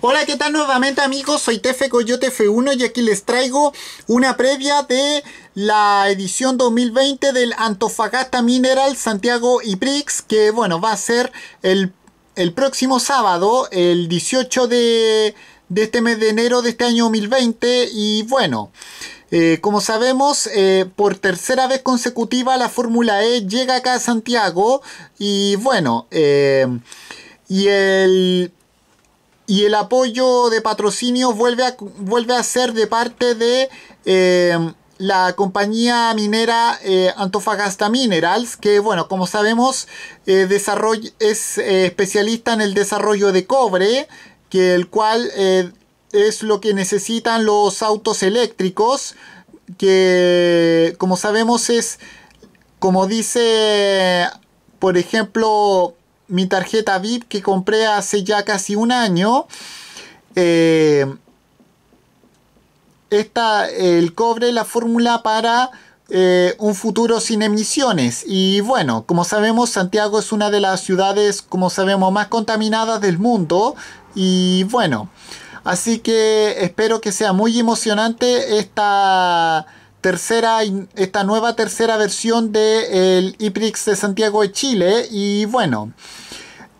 Hola, ¿qué tal nuevamente amigos? Soy Tefe Coyote F1 y aquí les traigo una previa de la edición 2020 del Antofagasta Mineral Santiago y Prix, que bueno, va a ser el, próximo sábado, el 18 de, de este mes de enero de este año 2020 y bueno... Eh, como sabemos, eh, por tercera vez consecutiva la Fórmula E llega acá a Santiago y bueno, eh, y el y el apoyo de patrocinio vuelve a, vuelve a ser de parte de eh, la compañía minera eh, Antofagasta Minerals, que bueno, como sabemos, eh, es especialista en el desarrollo de cobre, que el cual es lo que necesitan los autos eléctricos, que como sabemos es, como dice, por ejemplo, mi tarjeta VIP que compré hace ya casi un año. Eh, el cobre la fórmula para eh, un futuro sin emisiones. Y bueno, como sabemos, Santiago es una de las ciudades, como sabemos, más contaminadas del mundo. Y bueno, así que espero que sea muy emocionante esta tercera, esta nueva tercera versión del ...el IPRIX de Santiago de Chile. Y bueno.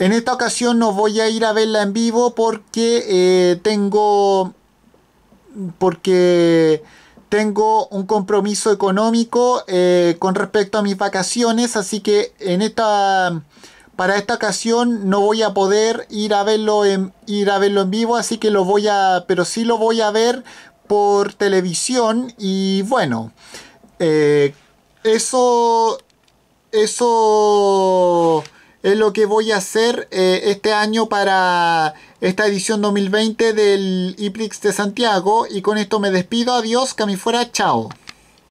En esta ocasión no voy a ir a verla en vivo porque eh, tengo porque tengo un compromiso económico eh, con respecto a mis vacaciones, así que en esta para esta ocasión no voy a poder ir a verlo en ir a verlo en vivo, así que lo voy a pero sí lo voy a ver por televisión y bueno eh, eso eso es lo que voy a hacer eh, este año para esta edición 2020 del IPRIX de Santiago. Y con esto me despido. Adiós, que fuera. Chao.